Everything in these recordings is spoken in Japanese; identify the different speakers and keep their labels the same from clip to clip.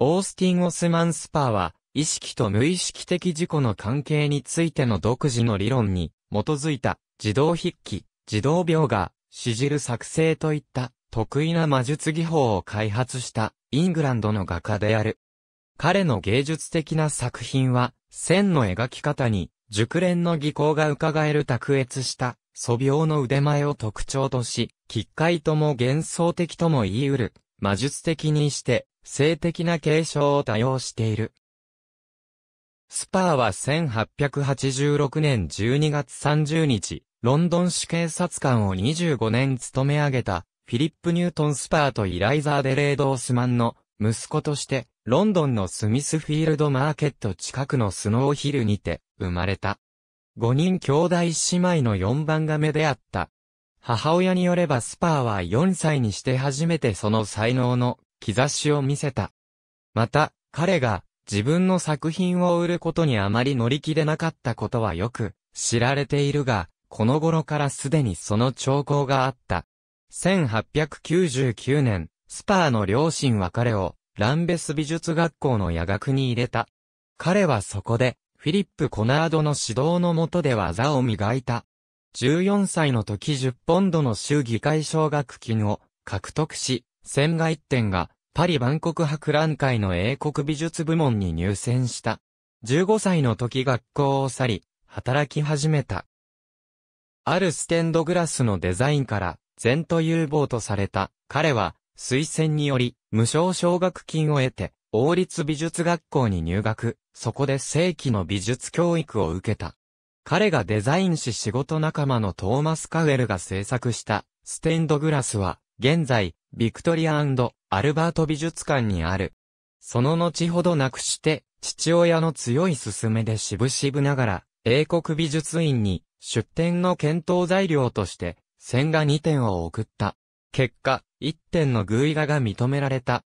Speaker 1: オースティン・オスマン・スパーは、意識と無意識的自己の関係についての独自の理論に基づいた、自動筆記、自動描画、詩汁作成といった得意な魔術技法を開発したイングランドの画家である。彼の芸術的な作品は、線の描き方に熟練の技巧が伺える卓越した素描の腕前を特徴とし、奇怪とも幻想的とも言い得る、魔術的にして性的な継承を多用している。スパーは1886年12月30日、ロンドン市警察官を25年務め上げた、フィリップ・ニュートン・スパーとイライザー・デレード・オスマンの息子として、ロンドンのスミスフィールド・マーケット近くのスノーヒルにて生まれた。5人兄弟姉妹の4番亀であった。母親によればスパーは4歳にして初めてその才能の兆しを見せた。また、彼が自分の作品を売ることにあまり乗り気でなかったことはよく知られているが、この頃からすでにその兆候があった。1899年、スパーの両親は彼をランベス美術学校の夜学に入れた。彼はそこで、フィリップ・コナードの指導の下で技を磨いた。14歳の時10ポンドの州議会奨学金を獲得し、船外展がパリ万国博覧会の英国美術部門に入選した。15歳の時学校を去り、働き始めた。あるステンドグラスのデザインから、前途有望とされた、彼は、推薦により、無償奨学金を得て、王立美術学校に入学、そこで正規の美術教育を受けた。彼がデザインし仕事仲間のトーマス・カウエルが制作した、ステンドグラスは、現在、ビクトリアアルバート美術館にある。その後ほどなくして、父親の強い勧めで渋々ながら、英国美術院に出展の検討材料として、線画2点を送った。結果、1点の偶意画が認められた。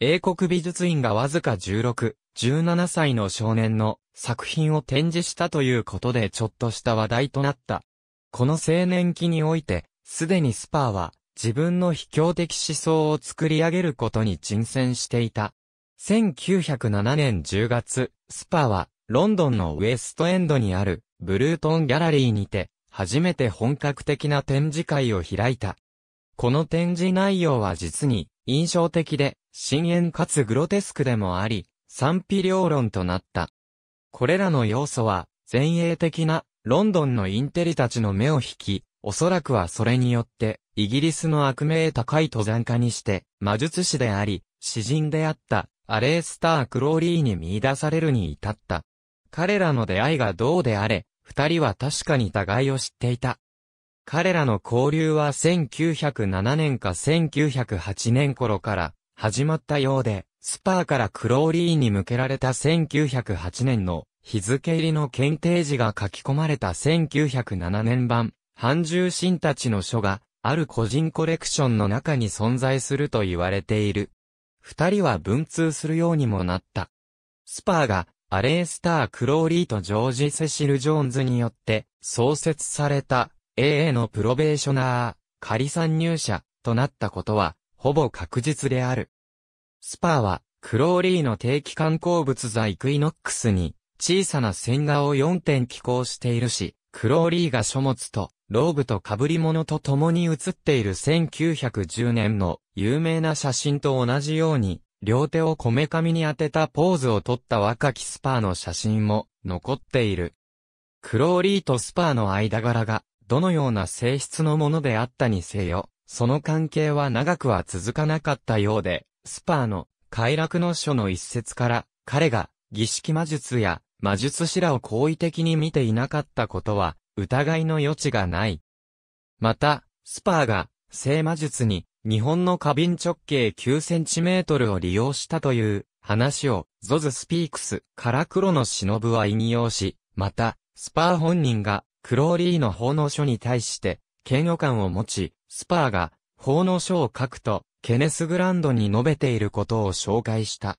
Speaker 1: 英国美術院がわずか16、17歳の少年の作品を展示したということでちょっとした話題となった。この青年期において、すでにスパーは自分の卑怯的思想を作り上げることに沈潜していた。1907年10月、スパは、ロンドンのウエストエンドにある、ブルートンギャラリーにて、初めて本格的な展示会を開いた。この展示内容は実に、印象的で、深淵かつグロテスクでもあり、賛否両論となった。これらの要素は、前衛的な、ロンドンのインテリたちの目を引き、おそらくはそれによって、イギリスの悪名高い登山家にして、魔術師であり、詩人であった、アレースター・クローリーに見出されるに至った。彼らの出会いがどうであれ、二人は確かに互いを知っていた。彼らの交流は1907年か1908年頃から始まったようで、スパーからクローリーに向けられた1908年の日付入りの検定時が書き込まれた1907年版、半獣神たちの書がある個人コレクションの中に存在すると言われている。二人は文通するようにもなった。スパーが、アレースター・クローリーとジョージ・セシル・ジョーンズによって、創設された、AA のプロベーショナー、仮参入者、となったことは、ほぼ確実である。スパーは、クローリーの定期観光物ザイクイノックスに、小さな線画を4点寄稿しているし、クローリーが書物とローブと被り物と共に写っている1910年の有名な写真と同じように、両手をこめかみに当てたポーズを取った若きスパーの写真も残っている。クローリーとスパーの間柄がどのような性質のものであったにせよ、その関係は長くは続かなかったようで、スパーの快楽の書の一節から彼が儀式魔術や魔術師らを好意的に見ていなかったことは疑いの余地がない。また、スパーが、聖魔術に、日本の花瓶直径9センチメートルを利用したという話を、ゾズスピークスから黒の忍は引用し、また、スパー本人が、クローリーの奉納書に対して、嫌悪感を持ち、スパーが、奉納書を書くと、ケネスグランドに述べていることを紹介した。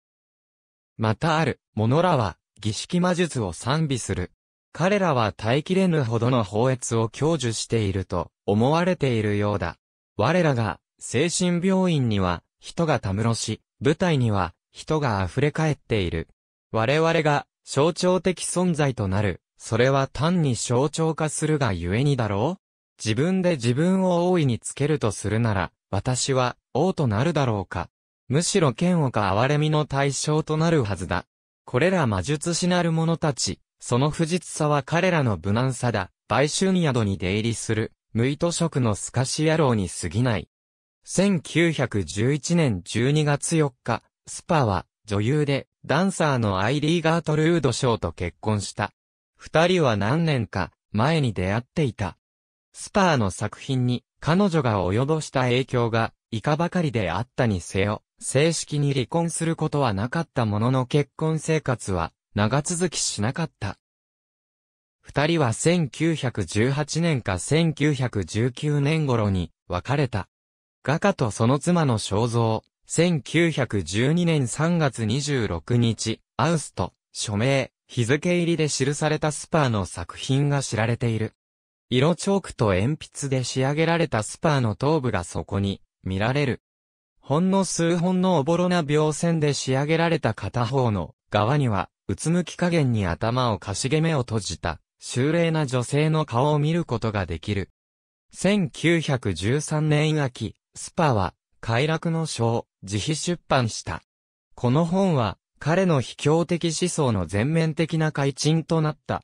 Speaker 1: またある、モノらは、儀式魔術を賛美する。彼らは耐えきれぬほどの放越を享受していると思われているようだ。我らが精神病院には人がたむろし、舞台には人が溢れ返っている。我々が象徴的存在となる。それは単に象徴化するがゆえにだろう自分で自分を大いにつけるとするなら、私は王となるだろうか。むしろ剣をか哀れみの対象となるはずだ。これら魔術師なる者たち、その不実さは彼らの無難さだ、売春宿に出入りする、無意図色の透かし野郎に過ぎない。1911年12月4日、スパは女優でダンサーのアイリー・ガートルード賞と結婚した。二人は何年か前に出会っていた。スパーの作品に彼女が及ぼした影響がいかばかりであったにせよ、正式に離婚することはなかったものの結婚生活は長続きしなかった。二人は1918年か1919年頃に別れた。画家とその妻の肖像、1912年3月26日、アウスト、署名、日付入りで記されたスパーの作品が知られている。色チョークと鉛筆で仕上げられたスパーの頭部がそこに見られる。ほんの数本のおぼろな描線で仕上げられた片方の側にはうつむき加減に頭をかしげ目を閉じた、秀麗な女性の顔を見ることができる。1913年秋、スパは、快楽の章、自費出版した。この本は、彼の卑怯的思想の全面的な改陳となった。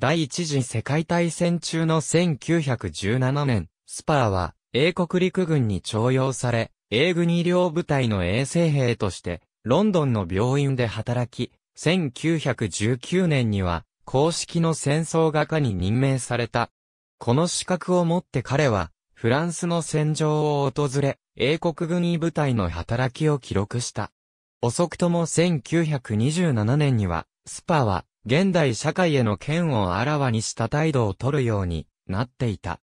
Speaker 1: 第一次世界大戦中の1917年、スパーは、英国陸軍に徴用され、英軍医療部隊の衛生兵として、ロンドンの病院で働き、1919年には、公式の戦争画家に任命された。この資格を持って彼は、フランスの戦場を訪れ、英国軍医部隊の働きを記録した。遅くとも1927年には、スパは、現代社会への剣をあらわにした態度を取るようになっていた。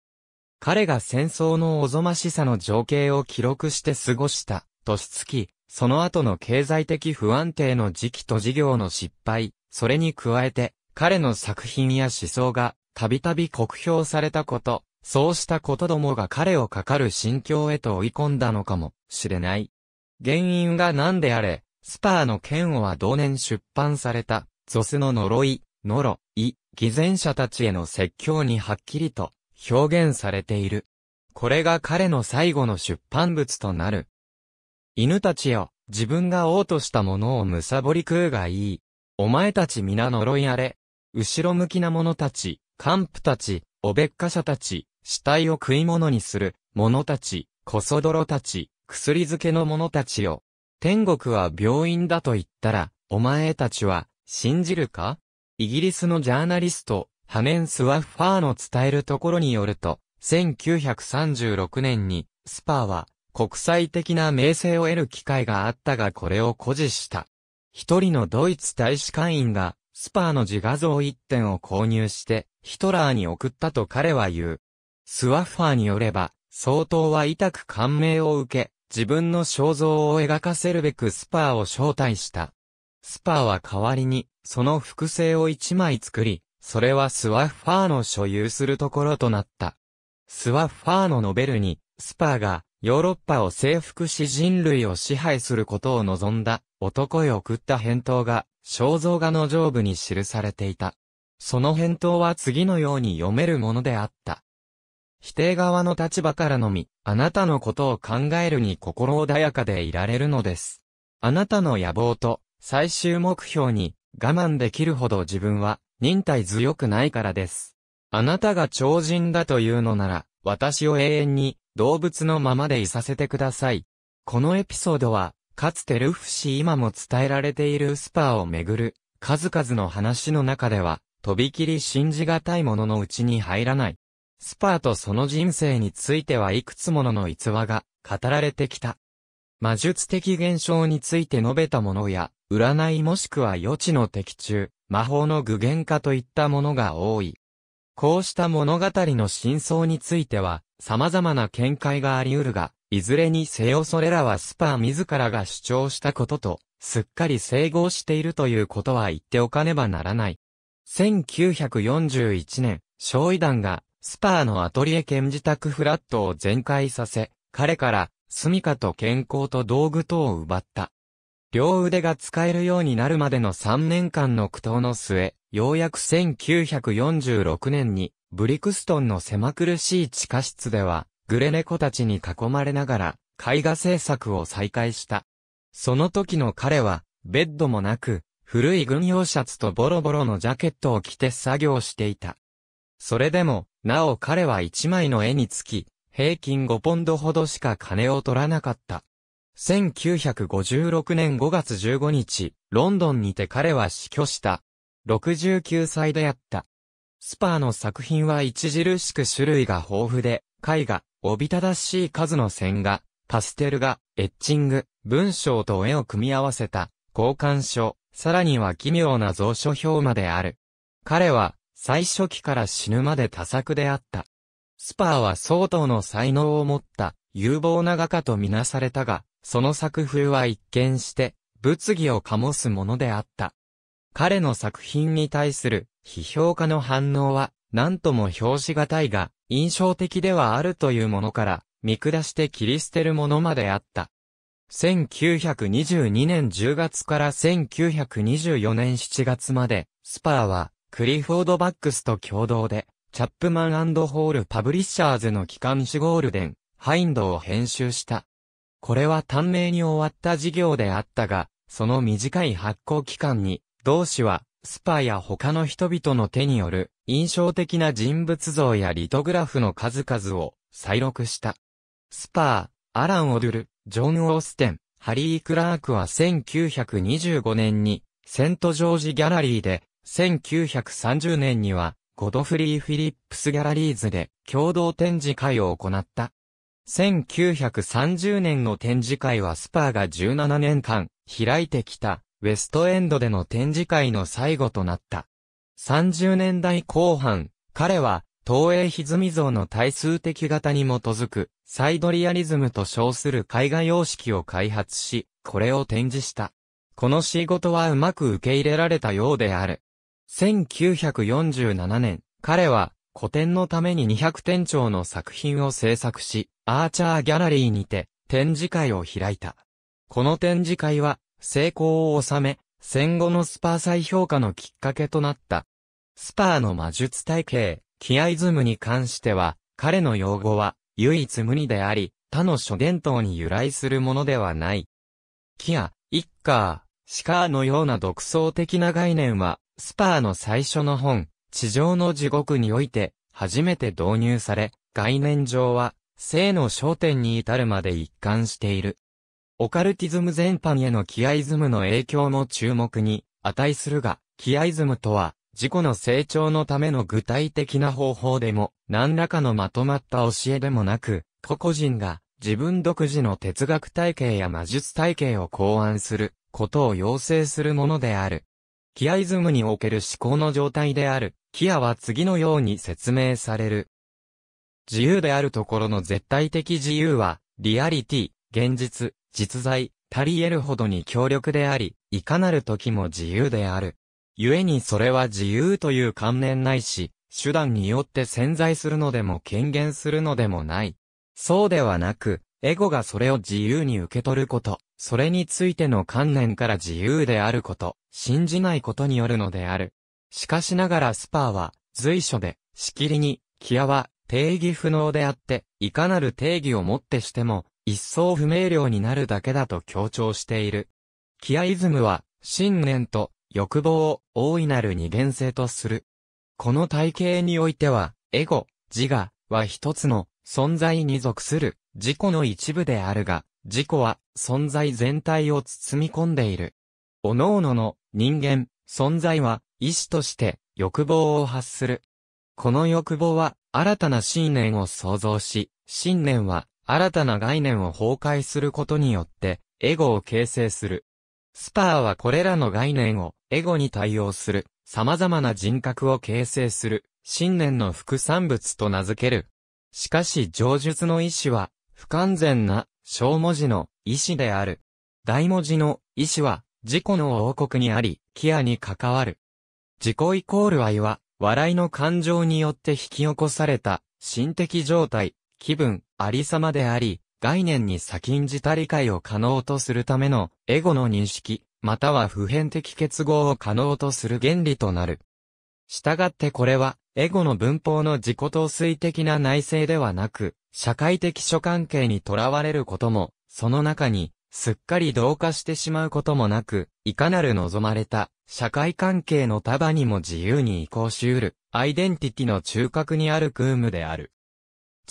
Speaker 1: 彼が戦争のおぞましさの情景を記録して過ごした、年月、その後の経済的不安定の時期と事業の失敗、それに加えて、彼の作品や思想が、たびたび酷評されたこと、そうしたことどもが彼をかかる心境へと追い込んだのかもしれない。原因が何であれ、スパーの剣をは同年出版された、ゾスの呪い、ノロ、イ、偽善者たちへの説教にはっきりと表現されている。これが彼の最後の出版物となる犬たちよ、自分が嘔吐したものをむさぼり食うがいい。お前たち皆呪いあれ。後ろ向きな者たち、幹部たち、おべっか者たち、死体を食い物にする、者たち、こそ泥たち、薬漬けの者たちよ。天国は病院だと言ったら、お前たちは、信じるかイギリスのジャーナリスト、ハネンスワッファーの伝えるところによると、1936年に、スパーは、国際的な名声を得る機会があったがこれを誇示した。一人のドイツ大使館員が、スパーの自画像一点を購入して、ヒトラーに送ったと彼は言う。スワッファーによれば、総統は痛く感銘を受け、自分の肖像を描かせるべくスパーを招待した。スパーは代わりに、その複製を一枚作り、それはスワッファーの所有するところとなった。スワッファーのノベルに、スパーが、ヨーロッパを征服し人類を支配することを望んだ男へ送った返答が肖像画の上部に記されていた。その返答は次のように読めるものであった。否定側の立場からのみ、あなたのことを考えるに心穏やかでいられるのです。あなたの野望と最終目標に我慢できるほど自分は忍耐強くないからです。あなたが超人だというのなら、私を永遠に動物のままでいさせてください。このエピソードは、かつてルフ氏今も伝えられているウスパーをめぐる、数々の話の中では、とびきり信じがたいもののうちに入らない。スパーとその人生についてはいくつものの逸話が語られてきた。魔術的現象について述べたものや、占いもしくは予知の的中、魔法の具現化といったものが多い。こうした物語の真相については、様々な見解があり得るが、いずれにせよそれらはスパー自らが主張したことと、すっかり整合しているということは言っておかねばならない。1941年、焼夷弾が、スパーのアトリエ兼自宅フラットを全開させ、彼から、住処と健康と道具等を奪った。両腕が使えるようになるまでの3年間の苦闘の末、ようやく1946年に、ブリクストンの狭苦しい地下室では、グレ猫たちに囲まれながら、絵画制作を再開した。その時の彼は、ベッドもなく、古い軍用シャツとボロボロのジャケットを着て作業していた。それでも、なお彼は一枚の絵につき、平均5ポンドほどしか金を取らなかった。1956年5月15日、ロンドンにて彼は死去した。69歳であった。スパーの作品は著しく種類が豊富で、絵画、おびただしい数の線画、パステル画、エッチング、文章と絵を組み合わせた、交換書、さらには奇妙な蔵書表まである。彼は、最初期から死ぬまで多作であった。スパーは相当の才能を持った、有望な画家とみなされたが、その作風は一見して、物議を醸すものであった。彼の作品に対する批評家の反応は、何とも表しがたいが、印象的ではあるというものから、見下して切り捨てるものまであった。1922年10月から1924年7月まで、スパーは、クリフォード・バックスと共同で、チャップマンホール・パブリッシャーズの機関誌ゴールデン、ハインドを編集した。これは短命に終わった事業であったが、その短い発行期間に、同氏は、スパや他の人々の手による印象的な人物像やリトグラフの数々を再録した。スパー、アラン・オドゥル、ジョン・オーステン、ハリー・クラークは1925年にセント・ジョージ・ギャラリーで、1930年にはゴドフリー・フィリップス・ギャラリーズで共同展示会を行った。1930年の展示会はスパーが17年間開いてきたウェストエンドでの展示会の最後となった。30年代後半、彼は、東映歪像の対数的型に基づく、サイドリアリズムと称する絵画様式を開発し、これを展示した。この仕事はうまく受け入れられたようである。1947年、彼は、古典のために200店長の作品を制作し、アーチャーギャラリーにて展示会を開いた。この展示会は成功を収め、戦後のスパー再評価のきっかけとなった。スパーの魔術体系、キアイズムに関しては、彼の用語は、唯一無二であり、他の諸伝統に由来するものではない。キア、イッカー、シカーのような独創的な概念は、スパーの最初の本、地上の地獄において、初めて導入され、概念上は、性の焦点に至るまで一貫している。オカルティズム全般へのキアイズムの影響も注目に値するが、キアイズムとは、自己の成長のための具体的な方法でも、何らかのまとまった教えでもなく、個々人が自分独自の哲学体系や魔術体系を考案することを要請するものである。キアイズムにおける思考の状態である、キアは次のように説明される。自由であるところの絶対的自由は、リアリティ、現実、実在、足り得るほどに強力であり、いかなる時も自由である。故にそれは自由という観念ないし、手段によって潜在するのでも権限するのでもない。そうではなく、エゴがそれを自由に受け取ること、それについての観念から自由であること、信じないことによるのである。しかしながらスパーは、随所で、しきりに、キアは、定義不能であって、いかなる定義をもってしても、一層不明瞭になるだけだと強調している。キアイズムは、信念と欲望を大いなる二元性とする。この体系においては、エゴ、自我は一つの存在に属する自己の一部であるが、自己は存在全体を包み込んでいる。各々の人間、存在は意志として欲望を発する。この欲望は新たな信念を創造し、信念は新たな概念を崩壊することによって、エゴを形成する。スパーはこれらの概念を、エゴに対応する、様々な人格を形成する、信念の副産物と名付ける。しかし上述の意志は、不完全な、小文字の意志である。大文字の意志は、自己の王国にあり、キアに関わる。自己イコール愛は、笑いの感情によって引き起こされた、心的状態、気分、ありさまであり、概念に先んじた理解を可能とするための、エゴの認識、または普遍的結合を可能とする原理となる。したがってこれは、エゴの文法の自己統帥的な内政ではなく、社会的諸関係にとらわれることも、その中に、すっかり同化してしまうこともなく、いかなる望まれた、社会関係の束にも自由に移行し得る、アイデンティティの中核にある空務である。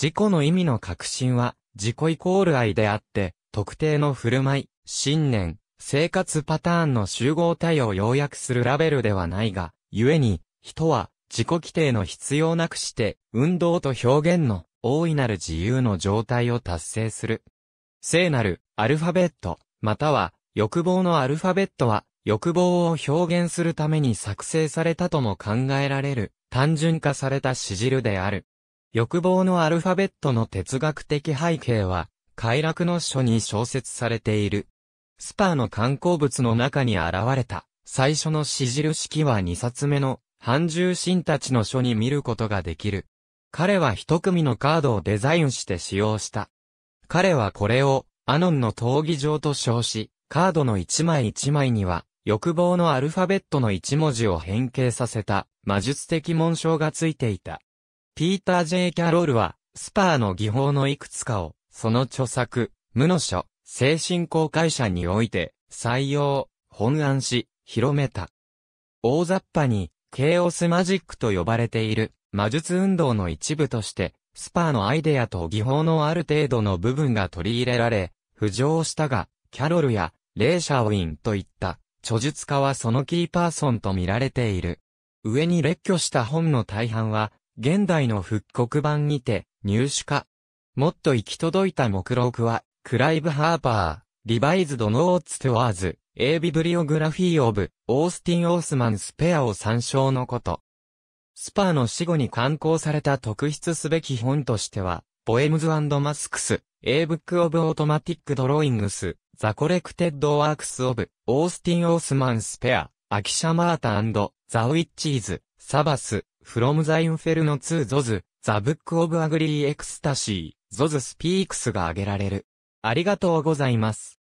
Speaker 1: 自己の意味の核心は、自己イコール愛であって、特定の振る舞い、信念、生活パターンの集合体を要約するラベルではないが、故に、人は、自己規定の必要なくして、運動と表現の、大いなる自由の状態を達成する。聖なる、アルファベット、または、欲望のアルファベットは、欲望を表現するために作成されたとも考えられる、単純化された詩汁である。欲望のアルファベットの哲学的背景は、快楽の書に小説されている。スパーの観光物の中に現れた、最初の示印式は2冊目の、半獣神たちの書に見ることができる。彼は一組のカードをデザインして使用した。彼はこれを、アノンの闘技場と称し、カードの一枚一枚には、欲望のアルファベットの一文字を変形させた、魔術的紋章がついていた。ピーター・ジェイ・キャロルは、スパーの技法のいくつかを、その著作、無の書、精神公開者において、採用、本案し、広めた。大雑把に、ケイオスマジックと呼ばれている、魔術運動の一部として、スパーのアイデアと技法のある程度の部分が取り入れられ、浮上したが、キャロルや、レーシャウィンといった、著述家はそのキーパーソンと見られている。上に列挙した本の大半は、現代の復刻版にて、入手化。もっと行き届いた目録は、クライブ・ハーパー、リバイズド・ノーツ・トワーズ、A ビブリオグラフィー・オブ、オースティン・オースマン・スペアを参照のこと。スパーの死後に刊行された特筆すべき本としては、ボエムズマスクス、A イ・ブック・オブ・オートマティック・ドロイングス、ザ・コレクテッド・ワークス・オブ、オースティン・オースマン・スペア、アキシャマータザ・ウィッチーズ、サバス、from the inferno to t o z the book of ugly ecstasy, z o z speaks が挙げられる。ありがとうございます。